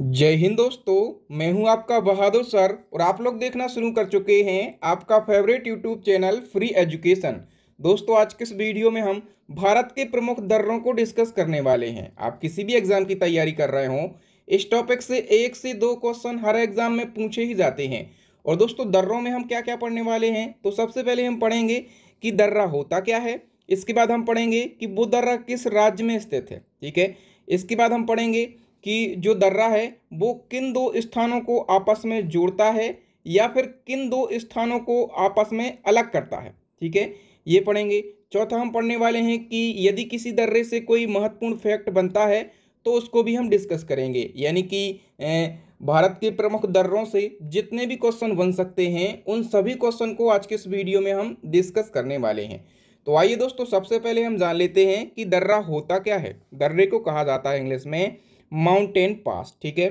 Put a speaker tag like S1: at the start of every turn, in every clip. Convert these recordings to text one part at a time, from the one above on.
S1: जय हिंद दोस्तों मैं हूं आपका बहादुर सर और आप लोग देखना शुरू कर चुके हैं आपका favourite YouTube channel free education दोस्तों आज के इस वीडियो में हम भारत के प्रमुख दर्रों को डिस्कस करने वाले हैं आप किसी भी एग्ज़ाम की तैयारी कर रहे हों इस टॉपिक से एक से दो क्वेश्चन हर एग्ज़ाम में पूछे ही जाते हैं और दोस्तों दर्रों में हम क्या क्या पढ़ने वाले हैं तो सबसे पहले हम पढ़ेंगे कि दर्रा होता क्या है इसके बाद हम पढ़ेंगे कि वो दर्रा किस राज्य में स्थित है ठीक है इसके बाद हम पढ़ेंगे कि जो दर्रा है वो किन दो स्थानों को आपस में जोड़ता है या फिर किन दो स्थानों को आपस में अलग करता है ठीक है ये पढ़ेंगे चौथा हम पढ़ने वाले हैं कि यदि किसी दर्रे से कोई महत्वपूर्ण फैक्ट बनता है तो उसको भी हम डिस्कस करेंगे यानी कि भारत के प्रमुख दर्रों से जितने भी क्वेश्चन बन सकते हैं उन सभी क्वेश्चन को आज के इस वीडियो में हम डिस्कस करने वाले हैं तो आइए दोस्तों सबसे पहले हम जान लेते हैं कि दर्रा होता क्या है दर्रे को कहा जाता है इंग्लिश में माउंटेन पास ठीक है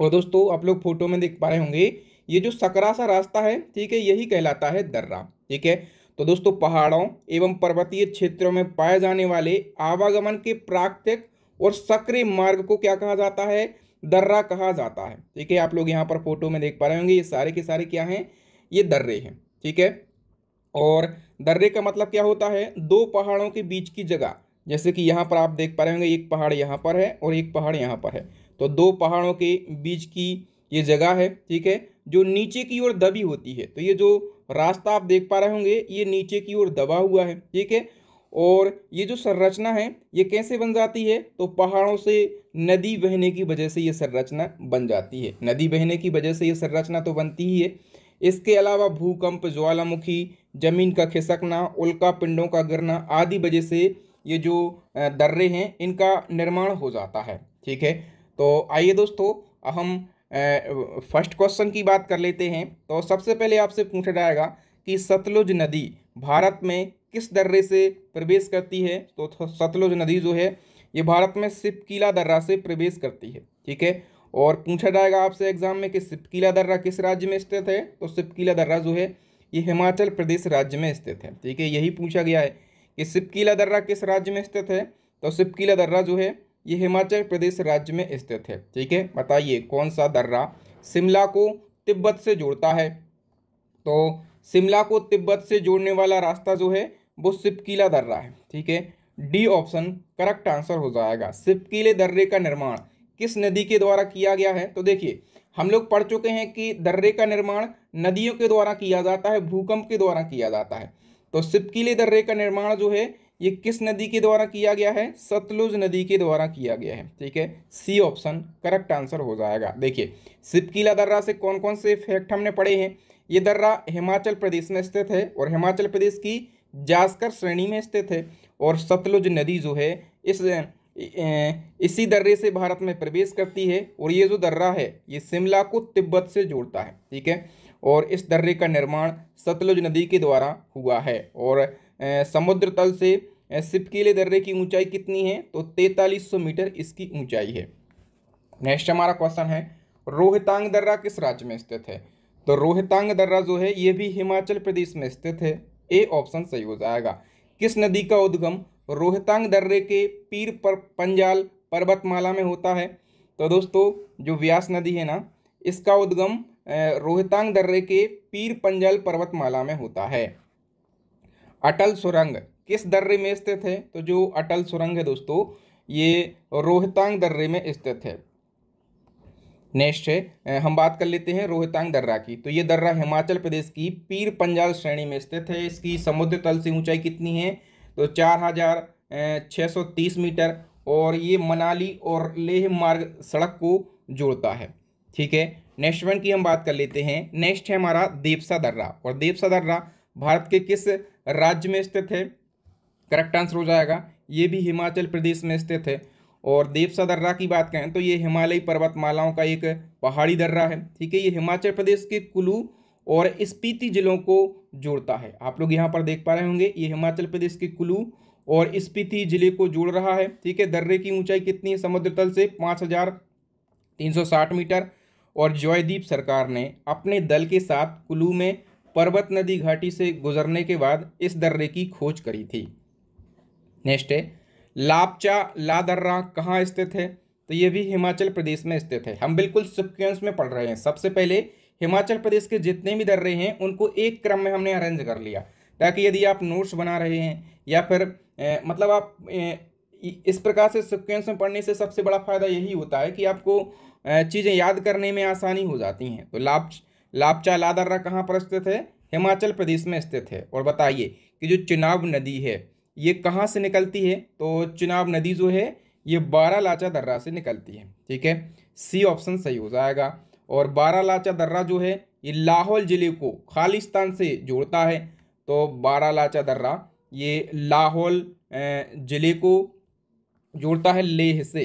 S1: और दोस्तों आप लोग फोटो में देख पा रहे होंगे ये जो सकरा सा रास्ता है ठीक है यही कहलाता है दर्रा ठीक है तो दोस्तों पहाड़ों एवं पर्वतीय क्षेत्रों में पाए जाने वाले आवागमन के प्राकृतिक और सक्रिय मार्ग को क्या कहा जाता है दर्रा कहा जाता है ठीक है आप लोग यहाँ पर फोटो में देख पा रहे होंगे ये सारे के सारे क्या हैं ये दर्रे हैं ठीक है और दर्रे का मतलब क्या होता है दो पहाड़ों के बीच की जगह जैसे कि यहाँ पर आप देख पा रहे होंगे एक पहाड़ यहाँ पर है और एक पहाड़ यहाँ पर है तो दो पहाड़ों के बीच की ये जगह है ठीक है जो नीचे की ओर दबी होती है तो ये जो रास्ता आप देख पा रहे होंगे ये नीचे की ओर दबा हुआ है ठीक है और ये जो संरचना है ये कैसे बन जाती है तो पहाड़ों से नदी बहने की वजह से ये संरचना बन जाती है नदी बहने की वजह से ये संरचना तो बनती ही है इसके अलावा भूकंप ज्वालामुखी जमीन का खिसकना उल्का पिंडों का गिरना आदि वजह से ये जो दर्रे हैं इनका निर्माण हो जाता है ठीक है तो आइए दोस्तों हम फर्स्ट क्वेश्चन की बात कर लेते हैं तो सबसे पहले आपसे पूछा जाएगा कि सतलुज नदी भारत में किस दर्रे से प्रवेश करती है तो सतलुज नदी जो है ये भारत में सिपकीला दर्रा से प्रवेश करती है ठीक है और पूछा जाएगा आपसे एग्जाम में कि सिपकीला दर्रा किस राज्य में स्थित है तो सिपकीला दर्रा जो है ये हिमाचल प्रदेश राज्य में स्थित है ठीक है यही पूछा गया है कि सिपकीला दर्रा किस राज्य में स्थित है तो सिपकीला दर्रा जो है ये हिमाचल प्रदेश राज्य में स्थित है ठीक है बताइए कौन सा दर्रा शिमला को तिब्बत से जोड़ता है तो शिमला को तिब्बत से जोड़ने वाला रास्ता जो है वो सिपकीला दर्रा है ठीक है डी ऑप्शन करेक्ट आंसर हो जाएगा सिपकीले दर्रे का निर्माण किस नदी के द्वारा किया गया है तो देखिए हम लोग पढ़ चुके हैं कि दर्रे का निर्माण नदियों के द्वारा किया जाता है भूकंप के द्वारा किया जाता है तो सिपकीले दर्रे का निर्माण जो है ये किस नदी के द्वारा किया गया है सतलुज नदी के द्वारा किया गया है ठीक है सी ऑप्शन करेक्ट आंसर हो जाएगा देखिए सिपकीला दर्रा से कौन कौन से फैक्ट हमने पढ़े हैं ये दर्रा हिमाचल प्रदेश में स्थित है और हिमाचल प्रदेश की जास्कर श्रेणी में स्थित है और सतलुज नदी जो है इस इसी दर्रे से भारत में प्रवेश करती है और ये जो दर्रा है ये शिमला को तिब्बत से जोड़ता है ठीक है और इस दर्रे का निर्माण सतलुज नदी के द्वारा हुआ है और समुद्र तल से सिपकीले दर्रे की ऊंचाई कितनी है तो तैतालीस सौ मीटर इसकी ऊंचाई है नेक्स्ट हमारा क्वेश्चन है रोहतांग दर्रा किस राज्य में स्थित है तो रोहतांग दर्रा जो है ये भी हिमाचल प्रदेश में स्थित है ए ऑप्शन सही हो जाएगा किस नदी का उद्गम रोहतांग दर्रे के पीर पर पंजाल पर्वतमाला में होता है तो दोस्तों जो व्यास नदी है ना इसका उद्गम रोहतांग दर्रे के पीर पंजल पर्वतमाला में होता है अटल सुरंग किस दर्रे में स्थित है तो जो अटल सुरंग है दोस्तों ये रोहतांग दर्रे में स्थित है नेक्स्ट है हम बात कर लेते हैं रोहतांग दर्रा की तो ये दर्रा हिमाचल प्रदेश की पीर पंजाल श्रेणी में स्थित है इसकी समुद्र तल से ऊंचाई कितनी है तो चार हजार छः सौ तीस मीटर और ये मनाली और लेह मार्ग सड़क को जोड़ता है ठीक है नेक्स्ट वन की हम बात कर लेते हैं नेक्स्ट है हमारा देवसा दर्रा और देवसा दर्रा भारत के किस राज्य में स्थित है करेक्ट आंसर हो जाएगा ये भी हिमाचल प्रदेश में स्थित है और देवसा दर्रा की बात करें तो ये हिमालयी पर्वतमालाओं का एक पहाड़ी दर्रा है ठीक है ये हिमाचल प्रदेश के कुल्लू और स्पीति जिलों को जोड़ता है आप लोग यहाँ पर देख पा रहे होंगे ये हिमाचल प्रदेश के कुल्लू और स्पीति जिले को जोड़ रहा है ठीक है दर्रे की ऊंचाई कितनी है समुद्र तल से पाँच हज़ार तीन सौ साठ मीटर और जॉयदीप सरकार ने अपने दल के साथ कुल्लू में पर्वत नदी घाटी से गुजरने के बाद इस दर्रे की खोज करी थी नेक्स्ट है लापचा ला दर्रा कहाँ स्थित है तो ये भी हिमाचल प्रदेश में स्थित है हम बिल्कुल सिक्वेंस में पढ़ रहे हैं सबसे पहले हिमाचल प्रदेश के जितने भी दर्रे हैं उनको एक क्रम में हमने अरेंज कर लिया ताकि यदि आप नोट्स बना रहे हैं या फिर ए, मतलब आप ए, इस प्रकार से सिक्वेंस में पढ़ने से सबसे बड़ा फ़ायदा यही होता है कि आपको चीज़ें याद करने में आसानी हो जाती हैं तो लाप लापचा लादर्रा कहाँ पर स्थित है हिमाचल प्रदेश में स्थित है और बताइए कि जो चिनाब नदी है ये कहाँ से निकलती है तो चिनाब नदी जो है ये बारह लाचा दर्रा से निकलती है ठीक है सी ऑप्शन सही हो जाएगा और बारा लाचा दर्रा जो है ये लाहौल ज़िले को खालिस्तान से जोड़ता है तो बारा लाचा दर्रा ये लाहौल ज़िले को जोड़ता है लेह से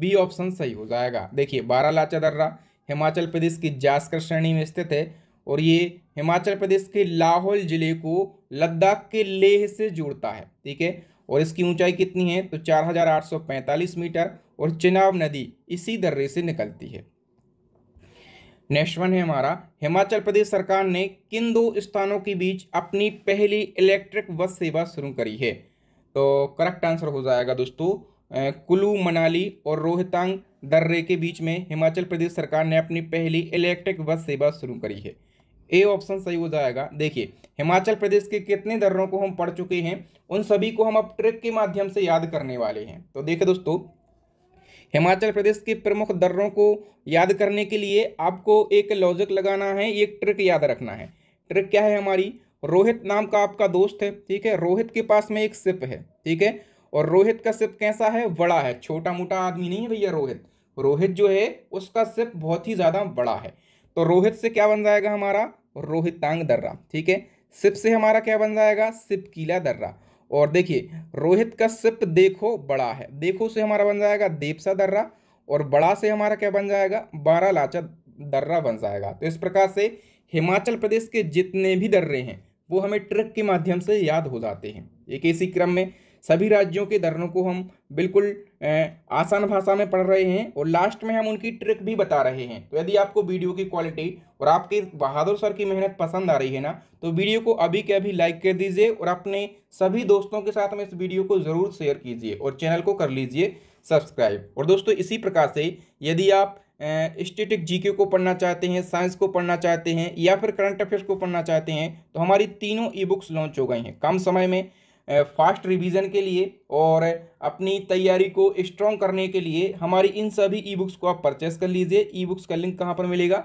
S1: बी ऑप्शन सही हो जाएगा देखिए बारह लाचा दर्रा हिमाचल प्रदेश की जास्कर श्रेणी में स्थित है और ये हिमाचल प्रदेश के लाहौल ज़िले को लद्दाख के लेह से जोड़ता है ठीक है और इसकी ऊंचाई कितनी है तो 4,845 मीटर और चिनाब नदी इसी दर्रे से निकलती है नेक्स्ट वन है हमारा हिमाचल प्रदेश सरकार ने किन दो स्थानों के बीच अपनी पहली इलेक्ट्रिक बस सेवा शुरू करी है तो करेक्ट आंसर हो जाएगा दोस्तों कुल्लू मनाली और रोहतांग दर्रे के बीच में हिमाचल प्रदेश सरकार ने अपनी पहली इलेक्ट्रिक बस सेवा शुरू करी है ए ऑप्शन सही हो जाएगा देखिए हिमाचल प्रदेश के कितने दर्रों को हम पढ़ चुके हैं उन सभी को हम अब ट्रिक के माध्यम से याद करने वाले हैं तो देखिए दोस्तों हिमाचल प्रदेश के प्रमुख दर्रों को याद करने के लिए आपको एक लॉजिक लगाना है एक ट्रिक याद रखना है ट्रिक क्या है हमारी रोहित नाम का आपका दोस्त है ठीक है रोहित के पास में एक सिप है ठीक है और रोहित का सिप कैसा है बड़ा है छोटा मोटा आदमी नहीं है भैया रोहित रोहित जो है उसका सिप बहुत ही ज़्यादा बड़ा है तो रोहित से क्या बन जाएगा हमारा रोहितांग दर्रा ठीक है सिप से हमारा क्या बन जाएगा सिप कीला दर्रा और देखिए रोहित का सिप देखो बड़ा है देखो से हमारा बन जाएगा देवसा दर्रा और बड़ा से हमारा क्या बन जाएगा बारह लाचा दर्रा बन जाएगा तो इस प्रकार से हिमाचल प्रदेश के जितने भी दर्रे हैं वो हमें ट्रिक के माध्यम से याद हो जाते हैं एक इसी क्रम में सभी राज्यों के धरनों को हम बिल्कुल आसान भाषा में पढ़ रहे हैं और लास्ट में हम उनकी ट्रिक भी बता रहे हैं तो यदि आपको वीडियो की क्वालिटी और आपके बहादुर सर की मेहनत पसंद आ रही है ना तो वीडियो को अभी के अभी लाइक कर दीजिए और अपने सभी दोस्तों के साथ में इस वीडियो को ज़रूर शेयर कीजिए और चैनल को कर लीजिए सब्सक्राइब और दोस्तों इसी प्रकार से यदि आप स्टेटिक जीके को पढ़ना चाहते हैं साइंस को पढ़ना चाहते हैं या फिर करंट अफेयर्स को पढ़ना चाहते हैं तो हमारी तीनों ई बुक्स लॉन्च हो गई हैं कम समय में फास्ट रिवीजन के लिए और अपनी तैयारी को स्ट्रॉन्ग करने के लिए हमारी इन सभी ई बुक्स को आप परचेस कर लीजिए ई बुक्स का लिंक कहाँ पर मिलेगा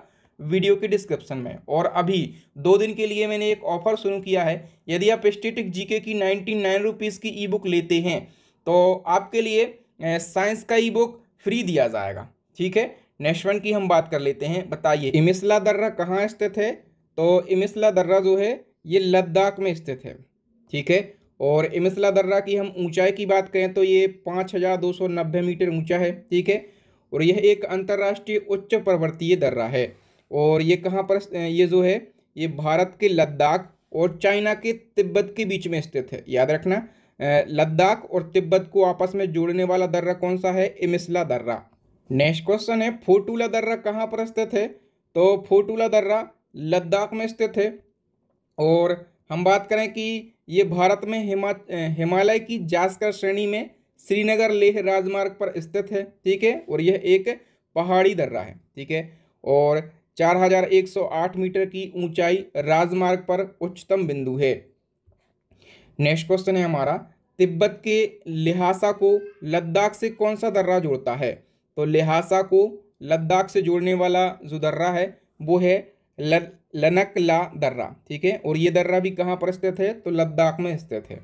S1: वीडियो के डिस्क्रिप्शन में और अभी दो दिन के लिए मैंने एक ऑफर शुरू किया है यदि आप स्टेटिक जीके की नाइन्टी नाइन रुपीज़ की ई बुक लेते हैं तो आपके लिए साइंस का ई बुक फ्री दिया जाएगा ठीक है नेक्स्ट वन की हम बात कर लेते हैं बताइए इमिसला दर्रा कहाँ स्थित है तो इमिसला दर्रा जो है ये लद्दाख में स्थित है ठीक है और इमसला दर्रा की हम ऊंचाई की बात करें तो ये पाँच हज़ार दो सौ नब्बे मीटर ऊंचा है ठीक है और यह एक अंतर्राष्ट्रीय उच्च पर्वतीय दर्रा है और ये कहाँ पर ये जो है ये भारत के लद्दाख और चाइना के तिब्बत के बीच में स्थित है याद रखना लद्दाख और तिब्बत को आपस में जोड़ने वाला दर्रा कौन सा है इमिसला दर्रा नेक्स्ट क्वेश्चन है फोटूला दर्रा कहाँ पर स्थित है तो फोटूला दर्रा लद्दाख में स्थित है और हम बात करें कि ये भारत में हिमा हिमालय की जास्कर श्रेणी में श्रीनगर लेह राजमार्ग पर स्थित है ठीक है और यह एक पहाड़ी दर्रा है ठीक है और 4108 मीटर की ऊंचाई राजमार्ग पर उच्चतम बिंदु है नेक्स्ट क्वेश्चन है हमारा तिब्बत के लिहासा को लद्दाख से कौन सा दर्रा जोड़ता है तो लिहासा को लद्दाख से जोड़ने वाला जो दर्रा है वो है लनकला दर्रा ठीक है और ये दर्रा भी कहाँ पर स्थित है तो लद्दाख में स्थित है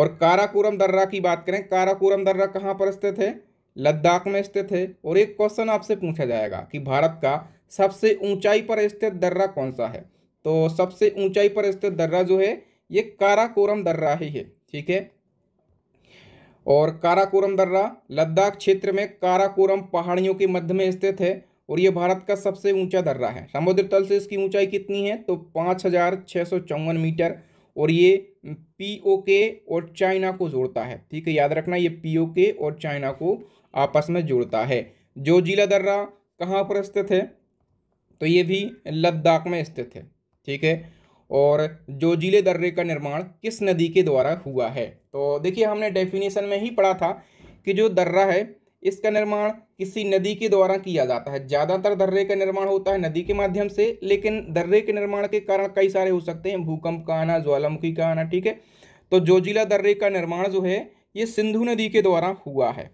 S1: और काराकोरम दर्रा की बात करें काराकोरम दर्रा कहाँ पर स्थित है लद्दाख में स्थित है और एक क्वेश्चन आपसे पूछा जाएगा कि भारत का सबसे ऊंचाई पर स्थित दर्रा कौन सा है तो सबसे ऊंचाई पर स्थित दर्रा जो है ये काराकोरम दर्रा ही है ठीक है और काराकोरम दर्रा लद्दाख क्षेत्र में काराकोरम पहाड़ियों के मध्य में स्थित है और ये भारत का सबसे ऊंचा दर्रा है समुद्र तल से इसकी ऊंचाई कितनी है तो पाँच हज़ार छः सौ चौवन मीटर और ये पी ओ के और चाइना को जोड़ता है ठीक है याद रखना ये पी ओ के और चाइना को आपस में जोड़ता है जो जिला दर्रा कहाँ पर स्थित है तो ये भी लद्दाख में स्थित है ठीक है और जो जिले दर्रे का निर्माण किस नदी के द्वारा हुआ है तो देखिए हमने डेफिनेशन में ही पढ़ा था कि जो दर्रा है इसका निर्माण किसी नदी के द्वारा किया जाता है ज़्यादातर दर्रे का निर्माण होता है नदी के माध्यम से लेकिन दर्रे के निर्माण के कारण कई सारे हो सकते हैं भूकंप का आना ज्वालामुखी का आना ठीक है तो जोजिला दर्रे का निर्माण जो है ये सिंधु नदी के द्वारा हुआ है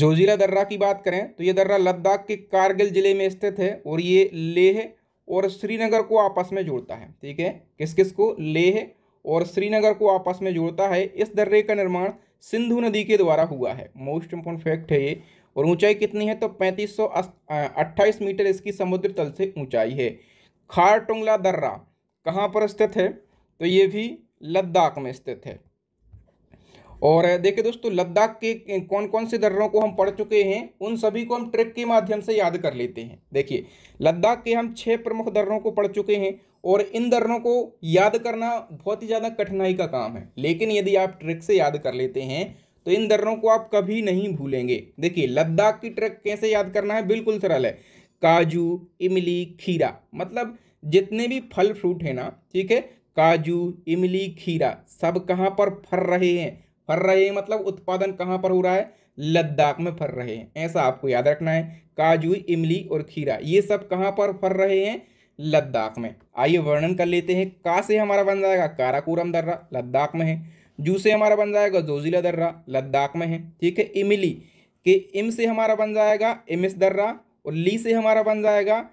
S1: जोजिला दर्रा की बात करें तो ये दर्रा लद्दाख के कारगिल जिले में स्थित है और ये लेह और श्रीनगर को आपस में जोड़ता है ठीक है किस किस को लेह और श्रीनगर को आपस में जोड़ता है इस दर्रे का निर्माण सिंधु नदी के द्वारा हुआ है मोस्ट इम्पोर्टेंट फैक्ट है ये और ऊंचाई कितनी है तो पैंतीस सौ अट्ठाईस मीटर इसकी समुद्र तल से ऊंचाई है खारटोंगला दर्रा कहाँ पर स्थित है तो ये भी लद्दाख में स्थित है और देखिए दोस्तों लद्दाख के कौन कौन से दर्रों को हम पढ़ चुके हैं उन सभी को हम ट्रिक के माध्यम से याद कर लेते हैं देखिए लद्दाख के हम छह प्रमुख दर्रों को पढ़ चुके हैं और इन धरनों को याद करना बहुत ही ज़्यादा कठिनाई का काम है लेकिन यदि आप ट्रिक से याद कर लेते हैं तो इन धरनों को आप कभी नहीं भूलेंगे देखिए लद्दाख की ट्रिक कैसे याद करना है बिल्कुल सरल है काजू इमली खीरा मतलब जितने भी फल फ्रूट है ना ठीक है काजू इमली खीरा सब कहाँ पर फर रहे हैं फर रहे हैं मतलब उत्पादन कहाँ पर हो रहा है लद्दाख में फर रहे हैं ऐसा आपको याद रखना है काजू इमली और खीरा ये सब कहाँ पर फर रहे हैं लद्दाख में आइए वर्णन कर लेते हैं का से हमारा बन जाएगा काराकोरम दर्रा लद्दाख में है जू से हमारा बन जाएगा जोजिला दर्रा लद्दाख में है ठीक है इमली के इम से हमारा बन जाएगा इमिस दर्रा और ली से हमारा बन जाएगा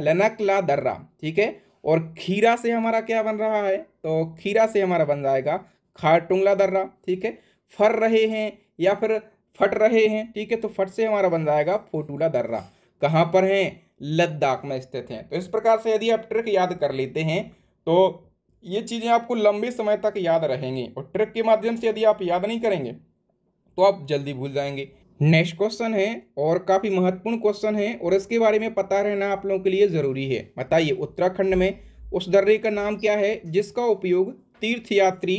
S1: लनकला दर्रा ठीक है और खीरा से हमारा क्या बन रहा है तो खीरा से हमारा बन जाएगा खारटुंगला दर्रा ठीक है फर रहे हैं या फिर फट रहे हैं ठीक है तो फट से हमारा बन जाएगा फोटूला दर्रा कहाँ पर हैं लद्दाख में स्थित हैं तो इस प्रकार से यदि आप ट्रिक याद कर लेते हैं तो ये चीज़ें आपको लंबे समय तक याद रहेंगी और ट्रिक के माध्यम से यदि आप याद नहीं करेंगे तो आप जल्दी भूल जाएंगे नेक्स्ट क्वेश्चन है और काफ़ी महत्वपूर्ण क्वेश्चन है और इसके बारे में पता रहना आप लोगों के लिए ज़रूरी है बताइए उत्तराखंड में उस दर्रे का नाम क्या है जिसका उपयोग तीर्थयात्री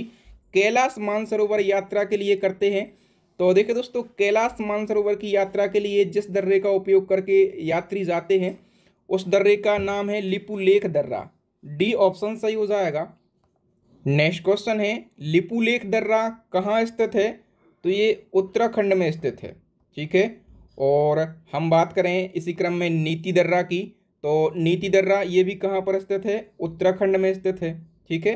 S1: कैलाश मानसरोवर यात्रा के लिए करते हैं तो देखिए दोस्तों कैलाश मानसरोवर की यात्रा के लिए जिस दर्रे का उपयोग करके यात्री जाते हैं उस दर्रे का नाम है लिपुलेख दर्रा डी ऑप्शन सही हो जाएगा नेक्स्ट क्वेश्चन है लिपुलेख दर्रा कहाँ स्थित है तो ये उत्तराखंड में स्थित है ठीक है और हम बात करें इसी क्रम में नीति दर्रा की तो नीति दर्रा ये भी कहाँ पर स्थित है उत्तराखंड में स्थित है ठीक है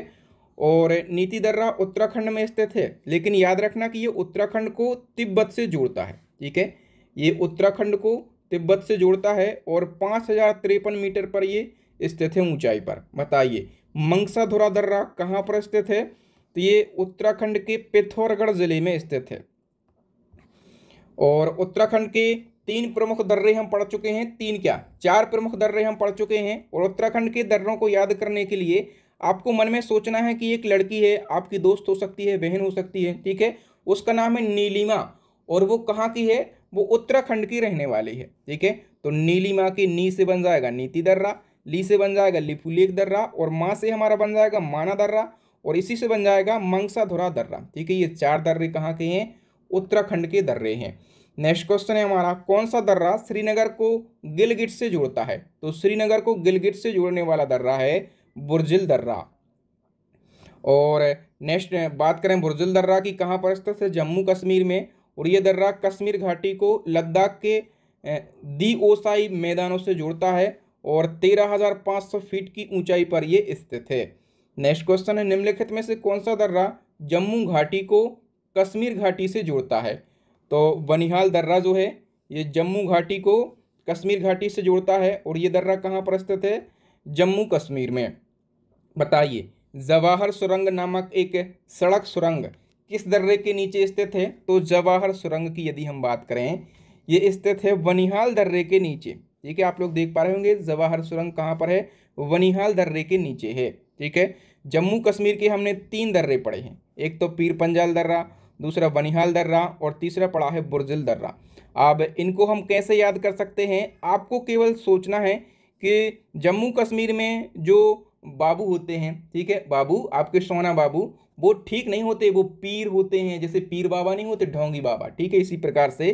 S1: और नीति दर्रा उत्तराखंड में स्थित है लेकिन याद रखना कि ये उत्तराखंड को तिब्बत से जोड़ता है ठीक है ये उत्तराखंड को तिब्बत से जोड़ता है और पाँच हज़ार तिरपन मीटर पर ये स्थित है ऊंचाई पर बताइए मंगसाधुरा दर्रा कहाँ पर स्थित है तो ये उत्तराखंड के पिथौरगढ़ ज़िले में स्थित है और उत्तराखंड के तीन प्रमुख दर्रे हम पढ़ चुके हैं तीन क्या चार प्रमुख दर्रे हम पढ़ चुके हैं और उत्तराखंड के दर्रों को याद करने के लिए आपको मन में सोचना है कि एक लड़की है आपकी दोस्त हो सकती है बहन हो सकती है ठीक है उसका नाम है नीलिमा और वो कहाँ की है वो उत्तराखंड की रहने वाली है ठीक है तो नीलिमा की नी से बन जाएगा नीति दर्रा ली से बन जाएगा लिपुलेख दर्रा और माँ से हमारा बन जाएगा माना दर्रा और इसी से बन जाएगा मंगसाधुरा दर्रा ठीक है ये चार दर्रे कहाँ के हैं उत्तराखंड के दर्रे हैं नेक्स्ट क्वेश्चन है हमारा कौन सा दर्रा श्रीनगर को गिलगिट से जोड़ता है तो श्रीनगर को गिलगिट से जोड़ने वाला दर्रा है बुरजिल दर्रा और नेक्स्ट बात करें बुरजिल दर्रा की कहाँ पर स्थित है जम्मू कश्मीर में और ये दर्रा कश्मीर घाटी को लद्दाख के दी ओसाई मैदानों से जोड़ता है और तेरह हज़ार पाँच सौ फीट की ऊंचाई पर ये स्थित है नेक्स्ट क्वेश्चन है निम्नलिखित में से कौन सा दर्रा जम्मू घाटी को कश्मीर घाटी से जोड़ता है तो बनिहाल दर्रा जो है ये जम्मू घाटी को कश्मीर घाटी से जोड़ता है और ये दर्रा कहाँ पर स्थित है जम्मू कश्मीर में बताइए जवाहर सुरंग नामक एक सड़क सुरंग किस दर्रे के नीचे स्थित है तो जवाहर सुरंग की यदि हम बात करें ये स्थित है वनिहाल दर्रे के नीचे ठीक है आप लोग देख पा रहे होंगे जवाहर सुरंग कहाँ पर है वनिहाल दर्रे के नीचे है ठीक है जम्मू कश्मीर के हमने तीन दर्रे पड़े हैं एक तो पीर पंजाल दर्रा दूसरा बनिहाल दर्रा और तीसरा पड़ा है बुरजिल दर्रा अब इनको हम कैसे याद कर सकते हैं आपको केवल सोचना है कि जम्मू कश्मीर में जो बाबू होते हैं ठीक है बाबू आपके सोना बाबू वो ठीक नहीं होते वो पीर होते हैं जैसे पीर बाबा नहीं होते ढोंगी बाबा ठीक है इसी प्रकार से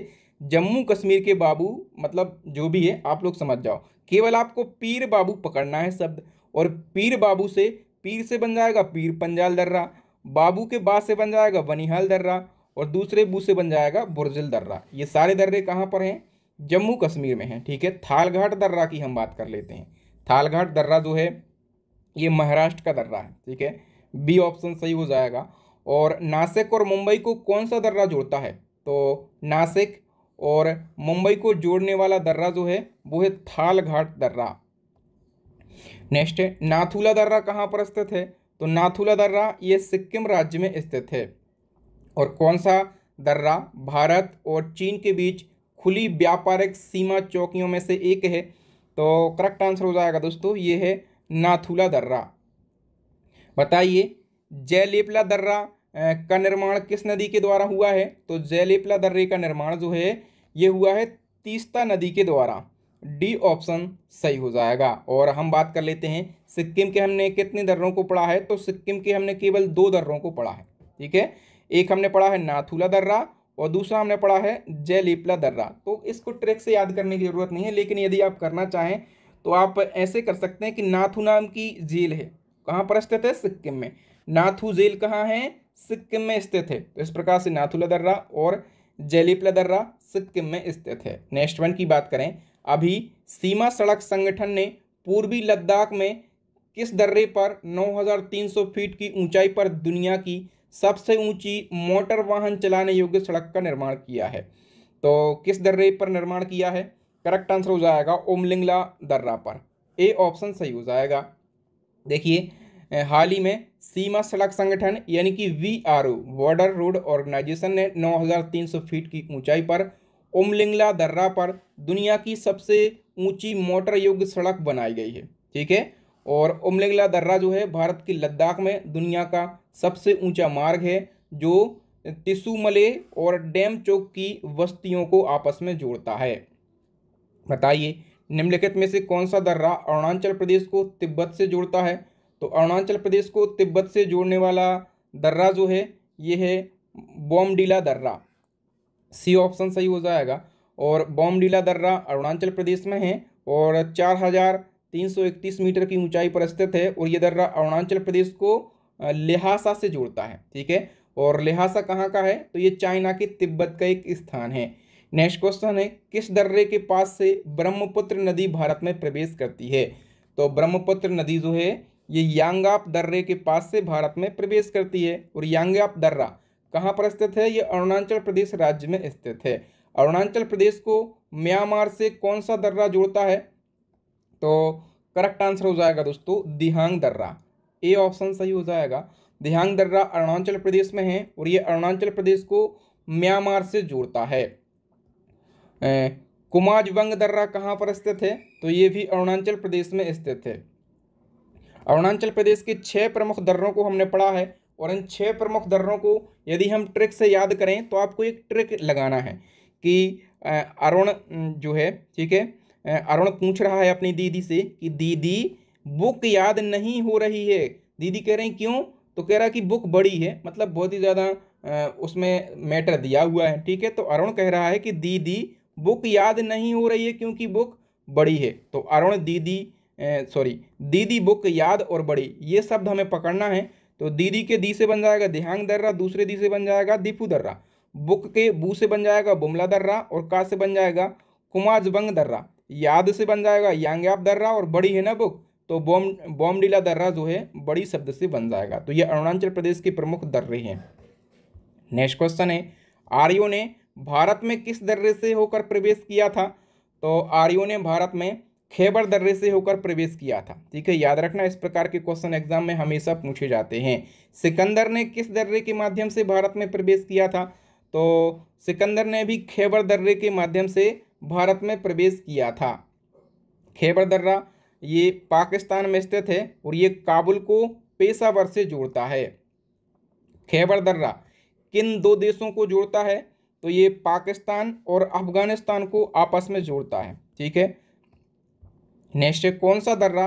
S1: जम्मू कश्मीर के बाबू मतलब जो भी है आप लोग समझ जाओ केवल आपको पीर बाबू पकड़ना है शब्द और पीर बाबू से पीर से बन जाएगा पीर पंजाल दर्रा बाबू के बाद से बन जाएगा बनिहाल दर्रा और दूसरे बू से बन जाएगा बुरजल दर्रा ये सारे दर्रे कहाँ पर हैं जम्मू कश्मीर में हैं ठीक है थालघाट दर्रा की हम बात कर लेते हैं थालघाट दर्रा जो है ये महाराष्ट्र का दर्रा है ठीक है बी ऑप्शन सही हो जाएगा और नासिक और मुंबई को कौन सा दर्रा जोड़ता है तो नासिक और मुंबई को जोड़ने वाला दर्रा जो है वो है थाल घाट दर्रा नेक्स्ट है नाथुला दर्रा कहाँ पर स्थित है तो नाथुला दर्रा ये सिक्किम राज्य में स्थित है और कौन सा दर्रा भारत और चीन के बीच खुली व्यापारिक सीमा चौकियों में से एक है तो करेक्ट आंसर हो जाएगा दोस्तों ये है नाथुला दर्रा बताइए जयलेपला दर्रा का निर्माण किस नदी के द्वारा हुआ है तो जयलेपला दर्रे का निर्माण जो है ये हुआ है तीस्ता नदी के द्वारा डी ऑप्शन सही हो जाएगा और हम बात कर लेते हैं सिक्किम के हमने कितने दर्रों को पढ़ा है तो सिक्किम के हमने केवल दो दर्रों को पढ़ा है ठीक है एक हमने पढ़ा है नाथुला दर्रा और दूसरा हमने पढ़ा है जयलेपला दर्रा तो इसको ट्रैक से याद करने की ज़रूरत नहीं है लेकिन यदि आप करना चाहें तो आप ऐसे कर सकते हैं कि नाथू नाम की जेल है कहाँ पर स्थित है सिक्किम में नाथू जेल कहाँ है सिक्किम में स्थित है तो इस प्रकार से नाथू लदर्रा और जेलीप लदर्रा सिक्किम में स्थित है नेक्स्ट वन की बात करें अभी सीमा सड़क संगठन ने पूर्वी लद्दाख में किस दर्रे पर 9,300 फीट की ऊंचाई पर दुनिया की सबसे ऊंची मोटर वाहन चलाने योग्य सड़क का निर्माण किया है तो किस दर्रे पर निर्माण किया है करेक्ट आंसर हो जाएगा ओमलिंगला दर्रा पर ए ऑप्शन सही हो जाएगा देखिए हाल ही में सीमा सड़क संगठन यानी कि V R O border road organisation ने 9,300 फीट की ऊंचाई पर ओमलिंगला दर्रा पर दुनिया की सबसे ऊंची मोटर योग्य सड़क बनाई गई है ठीक है और ओमलिंगला दर्रा जो है भारत की लद्दाख में दुनिया का सबसे ऊंचा मार्ग है जो तिसुमले और डैम चौक की बस्तियों को आपस में जोड़ता है बताइए निम्नलिखित में से कौन सा दर्रा अरुणाचल प्रदेश को तिब्बत से जोड़ता है तो अरुणाचल प्रदेश को तिब्बत से जोड़ने वाला दर्रा जो है ये है बॉमडीला दर्रा सी ऑप्शन सही हो जाएगा और बॉमडीला दर्रा अरुणाचल प्रदेश में है और चार हज़ार तीन सौ इकतीस मीटर की ऊंचाई पर स्थित है और ये दर्रा अरुणाचल प्रदेश को लिहासा से जोड़ता है ठीक है और लिहासा कहाँ का है तो ये चाइना के तिब्बत का एक स्थान है नेक्स्ट क्वेश्चन है किस दर्रे के पास से ब्रह्मपुत्र नदी भारत में प्रवेश करती है तो ब्रह्मपुत्र नदी जो है ये यांगाप दर्रे के पास से भारत में प्रवेश करती है और यांगाप दर्रा कहाँ पर स्थित है ये अरुणाचल प्रदेश राज्य में स्थित है अरुणाचल प्रदेश को म्यांमार से कौन सा दर्रा जोड़ता है तो करेक्ट आंसर हो जाएगा दोस्तों दिहांग दर्रा ए ऑप्शन सही हो जाएगा दिहांग दर्रा अरुणाचल प्रदेश में है और ये अरुणाचल प्रदेश को म्यांमार से जोड़ता है कुमाज वंग दर्रा कहाँ पर स्थित है तो ये भी अरुणाचल प्रदेश में स्थित है अरुणाचल प्रदेश के छः प्रमुख दर्रों को हमने पढ़ा है और इन छः प्रमुख दर्रों को यदि हम ट्रिक से याद करें तो आपको एक ट्रिक लगाना है कि अरुण जो है ठीक है अरुण पूछ रहा है अपनी दीदी से कि दीदी बुक याद नहीं हो रही है दीदी कह रही क्यों तो कह रहा कि बुक बड़ी है मतलब बहुत ही ज़्यादा उसमें मैटर दिया हुआ है ठीक है तो अरुण कह रहा है कि दीदी बुक याद नहीं हो रही है क्योंकि बुक बड़ी है तो अरुण दीदी सॉरी दीदी बुक याद और बड़ी ये शब्द हमें पकड़ना है तो दीदी के दी से बन जाएगा देहांग दर्रा दूसरे दी से बन जाएगा दीपू दर्रा बुक के बू से बन जाएगा बुमला दर्रा और का से बन जाएगा कुमाजबंग दर्रा याद से बन जाएगा यांग्याप दर्रा और बड़ी है ना बुक तो बोम बोमडीला दर्रा जो है बड़ी शब्द से बन जाएगा तो ये अरुणाचल प्रदेश के प्रमुख दर्रे हैं नेक्स्ट क्वेश्चन है आर्यो ने भारत में किस दर्रे से होकर प्रवेश किया था तो आर्यों ने भारत में खेबर दर्रे से होकर प्रवेश किया था ठीक है याद रखना इस प्रकार के क्वेश्चन एग्जाम में हमेशा पूछे जाते हैं सिकंदर ने किस दर्रे के माध्यम से भारत में प्रवेश किया था तो सिकंदर ने भी खेबर दर्रे के माध्यम से भारत में प्रवेश किया था खेबर दर्रा ये पाकिस्तान में स्थित है और ये काबुल को पेशावर से जोड़ता है खैबर दर्रा किन दो देशों को जोड़ता है तो ये पाकिस्तान और अफगानिस्तान को आपस में जोड़ता है ठीक है नेक्स्ट है कौन सा दर्रा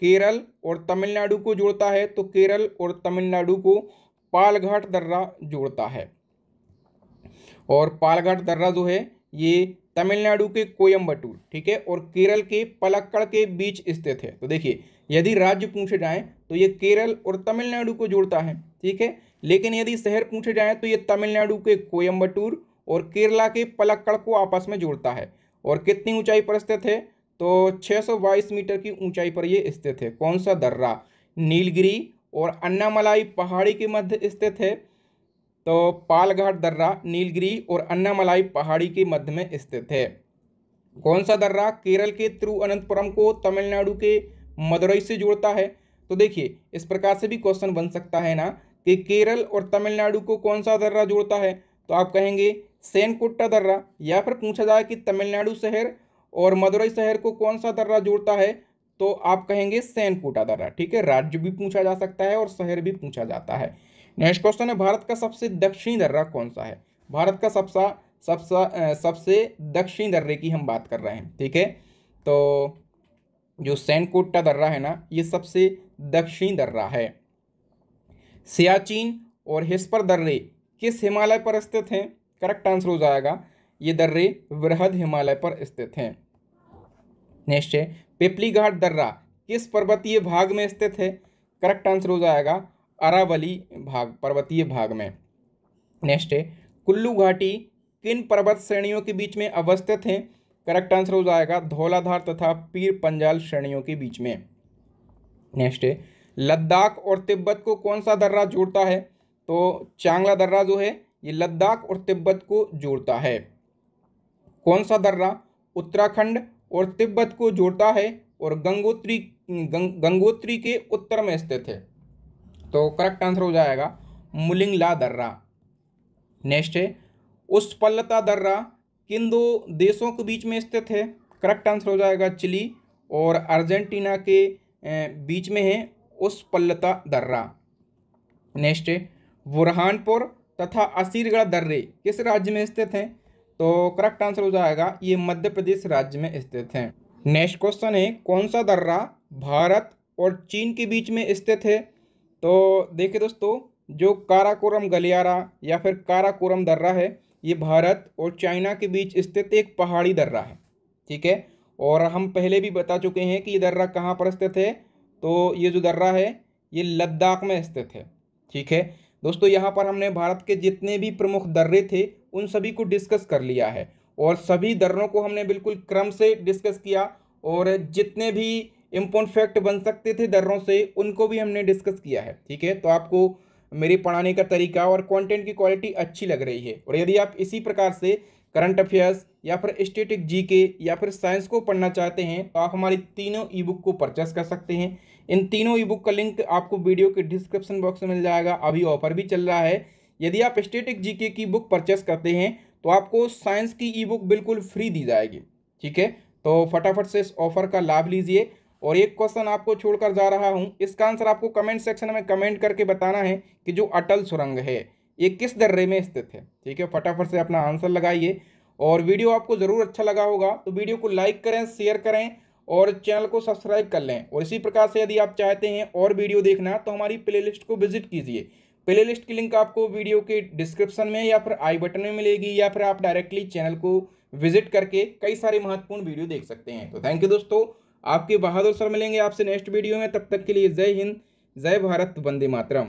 S1: केरल और तमिलनाडु को जोड़ता है तो केरल और तमिलनाडु को पालघाट दर्रा जोड़ता है और पालघाट दर्रा जो है ये तमिलनाडु के कोयम्बटूर ठीक है और केरल के पलक्कड़ के बीच स्थित है तो देखिए यदि राज्य पूछे जाए तो ये केरल और तमिलनाडु को जोड़ता है ठीक है लेकिन यदि शहर पूछे जाए तो ये तमिलनाडु के कोयम्बटूर और केरला के पलक्कड़ को आपस में जोड़ता है और कितनी ऊंचाई पर स्थित है तो 622 मीटर की ऊंचाई पर यह स्थित है कौन सा दर्रा नीलगिरी और अन्नामलाई पहाड़ी के मध्य स्थित है तो पालघाट दर्रा नीलगिरी और अन्नामलाई पहाड़ी के मध्य में स्थित है कौन सा दर्रा केरल के तिरुअनंतपुरम को तमिलनाडु के मदुरई से जोड़ता है तो देखिए इस प्रकार से भी क्वेश्चन बन सकता है ना कि केरल और तमिलनाडु को कौन सा दर्रा जोड़ता है तो आप कहेंगे सेनकुट्टा दर्रा या फिर पूछा जाए कि तमिलनाडु शहर और मदुरई शहर को कौन सा दर्रा जोड़ता है तो आप कहेंगे सेनकोटा दर्रा ठीक है राज्य भी पूछा जा सकता है और शहर भी पूछा जाता है नेक्स्ट क्वेश्चन है भारत का सबसे दक्षिणी दर्रा कौन सा है भारत का सबसे सबसे सबसे दक्षिणी दर्रे की हम बात कर रहे हैं ठीक है तो जो सैनकोटा दर्रा है ना ये सबसे दक्षिणी दर्रा है सियाचिन और हिस्पर दर्रे किस हिमालय पर स्थित हैं करेक्ट आंसर हो जाएगा ये दर्रे वृहद हिमालय पर स्थित हैं नेक्स्ट है पिपली घाट दर्रा किस पर्वतीय भाग में स्थित है करेक्ट आंसर हो जाएगा अरावली भाग पर्वतीय भाग में नेक्स्ट है कुल्लू घाटी किन पर्वत श्रेणियों के बीच में अवस्थित हैं करेक्ट आंसर हो जाएगा धौलाधार तथा पीर पंजाल श्रेणियों के बीच में नेक्स्ट है लद्दाख और तिब्बत को कौन सा दर्रा जोड़ता है तो चांगला दर्रा जो है ये लद्दाख और तिब्बत को जोड़ता है कौन सा दर्रा उत्तराखंड और तिब्बत को जोड़ता है और गंगोत्री गंगोत्री के उत्तर में स्थित है तो करेक्ट आंसर हो जाएगा मुलिंगला दर्रा नेक्स्ट है उस्पल्लता दर्रा किन दो देशों के बीच में स्थित है करेक्ट आंसर हो जाएगा चिली और अर्जेंटीना के बीच में है उस्पल्लता दर्रा नेक्स्ट है बुरहानपुर तथा असीरगढ़ दर्रे किस राज्य में स्थित हैं तो करेक्ट आंसर हो जाएगा ये मध्य प्रदेश राज्य में स्थित हैं नेक्स्ट क्वेश्चन है कौन सा दर्रा भारत और चीन के बीच में स्थित है तो देखिए दोस्तों जो काराकोरम गलियारा या फिर काराकोरम दर्रा है ये भारत और चाइना के बीच स्थित एक पहाड़ी दर्रा है ठीक है और हम पहले भी बता चुके हैं कि ये दर्रा कहाँ पर स्थित है तो ये जो दर्रा है ये लद्दाख में स्थित है ठीक है दोस्तों यहाँ पर हमने भारत के जितने भी प्रमुख दर्रे थे उन सभी को डिस्कस कर लिया है और सभी दर्रों को हमने बिल्कुल क्रम से डिस्कस किया और जितने भी इम्पोर्ट फैक्ट बन सकते थे दर्रों से उनको भी हमने डिस्कस किया है ठीक है तो आपको मेरे पढ़ाने का तरीका और कंटेंट की क्वालिटी अच्छी लग रही है और यदि आप इसी प्रकार से करंट अफेयर्स या फिर स्टेटिक जीके या फिर साइंस को पढ़ना चाहते हैं तो आप हमारी तीनों ई बुक को परचेस कर सकते हैं इन तीनों ई बुक का लिंक आपको वीडियो के डिस्क्रिप्शन बॉक्स में मिल जाएगा अभी ऑफर भी चल रहा है यदि आप स्टेटिक जीके की बुक परचेस करते हैं तो आपको साइंस की ई बुक बिल्कुल फ्री दी जाएगी ठीक है तो फटाफट से इस ऑफर का लाभ लीजिए और एक क्वेश्चन आपको छोड़कर जा रहा हूँ इसका आंसर आपको कमेंट सेक्शन में कमेंट करके बताना है कि जो अटल सुरंग है ये किस दर्रे में स्थित है ठीक है फटाफट से अपना आंसर लगाइए और वीडियो आपको ज़रूर अच्छा लगा होगा तो वीडियो को लाइक करें शेयर करें और चैनल को सब्सक्राइब कर लें और इसी प्रकार से यदि आप चाहते हैं और वीडियो देखना तो हमारी प्लेलिस्ट को विजिट कीजिए प्लेलिस्ट की लिंक आपको वीडियो के डिस्क्रिप्शन में या फिर आई बटन में मिलेगी या फिर आप डायरेक्टली चैनल को विजिट करके कई सारे महत्वपूर्ण वीडियो देख सकते हैं तो थैंक यू दोस्तों आपके बहादुर सर मिलेंगे आपसे नेक्स्ट वीडियो में तब तक के लिए जय हिंद जय भारत वंदे मातरम